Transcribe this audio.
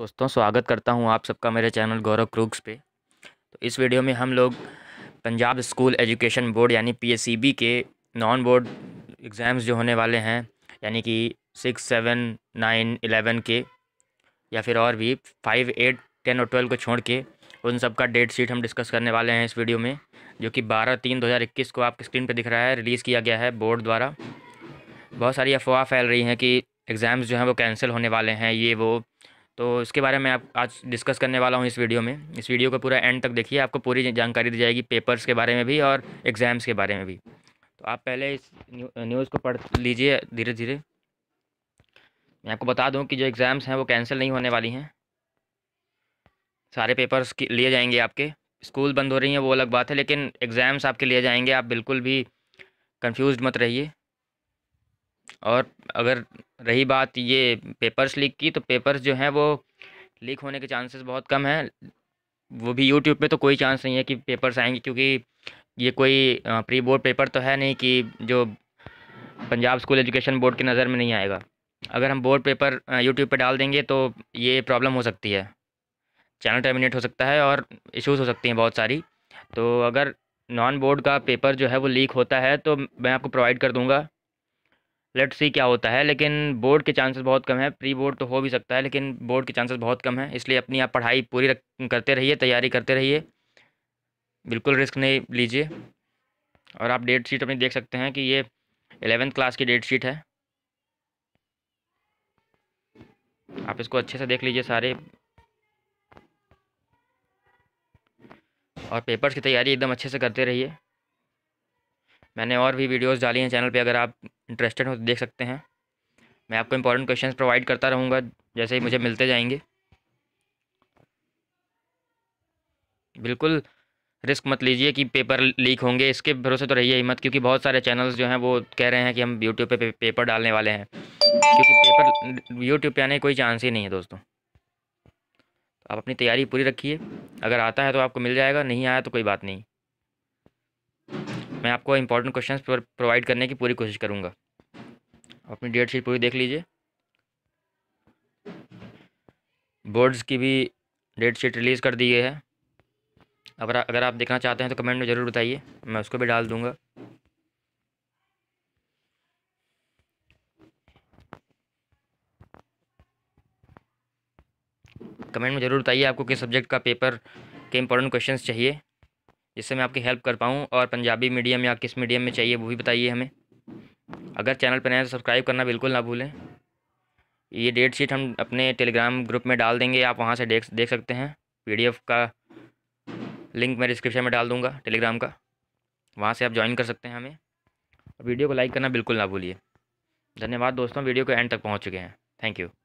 दोस्तों स्वागत करता हूँ आप सबका मेरे चैनल गौरव क्रूक्स पे तो इस वीडियो में हम लोग पंजाब स्कूल एजुकेशन बोर्ड यानी पीएससीबी के नॉन बोर्ड एग्ज़ाम्स जो होने वाले हैं यानी कि सिक्स सेवन नाइन एलेवन के या फिर और भी फाइव एट टेन और ट्वेल्व को छोड़ के उन सब का डेट शीट हम डिस्कस करने वाले हैं इस वीडियो में जो कि बारह तीन दो हज़ार इक्कीस को आपकी स्क्रीन पर दिख रहा है रिलीज़ किया गया है बोर्ड द्वारा बहुत सारी अफवाह फैल रही हैं कि एग्ज़ाम्स जो हैं वो कैंसिल होने वाले हैं ये वो तो इसके बारे में आप आज डिस्कस करने वाला हूँ इस वीडियो में इस वीडियो को पूरा एंड तक देखिए आपको पूरी जानकारी दी जाएगी पेपर्स के बारे में भी और एग्ज़ाम्स के बारे में भी तो आप पहले इस न्यूज़ को पढ़ लीजिए धीरे धीरे मैं आपको बता दूँ कि जो एग्ज़ाम्स हैं वो कैंसिल नहीं होने वाली हैं सारे पेपर्स लिए जाएंगे आपके स्कूल बंद हो रही हैं वो अलग बात है लेकिन एग्ज़ाम्स आपके लिए जाएंगे आप बिल्कुल भी कन्फ्यूज़ मत रहिए और अगर रही बात ये पेपर्स लीक की तो पेपर्स जो हैं वो लीक होने के चांसेस बहुत कम हैं वो भी यूट्यूब पे तो कोई चांस नहीं है कि पेपर्स आएंगे क्योंकि ये कोई प्री बोर्ड पेपर तो है नहीं कि जो पंजाब स्कूल एजुकेशन बोर्ड की नज़र में नहीं आएगा अगर हम बोर्ड पेपर यूट्यूब पे डाल देंगे तो ये प्रॉब्लम हो सकती है चैनल टर्मिनेट हो सकता है और इश्यूज़ हो सकती हैं बहुत सारी तो अगर नॉन बोर्ड का पेपर जो है वो लीक होता है तो मैं आपको प्रोवाइड कर दूँगा लेट्स सी क्या होता है लेकिन बोर्ड के चांसेस बहुत कम है प्री बोर्ड तो हो भी सकता है लेकिन बोर्ड के चांसेस बहुत कम है इसलिए अपनी आप पढ़ाई पूरी रख करते रहिए तैयारी करते रहिए बिल्कुल रिस्क नहीं लीजिए और आप डेट शीट अपनी देख सकते हैं कि ये एलेवेंथ क्लास की डेट शीट है आप इसको अच्छे से देख लीजिए सारे और पेपर्स की तैयारी एकदम अच्छे से करते रहिए मैंने और भी वीडियोस डाली हैं चैनल पे अगर आप इंटरेस्टेड हो तो देख सकते हैं मैं आपको इंपॉर्टेंट क्वेश्चंस प्रोवाइड करता रहूँगा जैसे ही मुझे मिलते जाएंगे बिल्कुल रिस्क मत लीजिए कि पेपर लीक होंगे इसके भरोसे तो रहिए हिम्मत क्योंकि बहुत सारे चैनल्स जो हैं वो कह रहे हैं कि हम यूट्यूब पे पेपर डालने वाले हैं क्योंकि पेपर यूट्यूब पे आने कोई चांस ही नहीं है दोस्तों तो आप अपनी तैयारी पूरी रखिए अगर आता है तो आपको मिल जाएगा नहीं आया तो कोई बात नहीं मैं आपको इंपॉर्टेंट क्वेश्चन प्रोवाइड करने की पूरी कोशिश करूँगा अपनी डेट शीट पूरी देख लीजिए बोर्ड्स की भी डेट शीट रिलीज़ कर दी है अगर अगर आप देखना चाहते हैं तो कमेंट में ज़रूर बताइए मैं उसको भी डाल दूँगा कमेंट में ज़रूर बताइए आपको किस सब्जेक्ट का पेपर के इंपॉर्टेंट क्वेश्चंस चाहिए जिससे मैं आपकी हेल्प कर पाऊँ और पंजाबी मीडियम या किस मीडियम में चाहिए वो भी बताइए हमें अगर चैनल पर नए तो सब्सक्राइब करना बिल्कुल ना भूलें ये डेट शीट हम अपने टेलीग्राम ग्रुप में डाल देंगे आप वहाँ से देख देख सकते हैं पीडीएफ का लिंक मैं डिस्क्रिप्शन में डाल दूँगा टेलीग्राम का वहाँ से आप ज्वाइन कर सकते हैं हमें वीडियो को लाइक करना बिल्कुल ना भूलिए धन्यवाद दोस्तों वीडियो के एंड तक पहुँच चुके हैं थैंक यू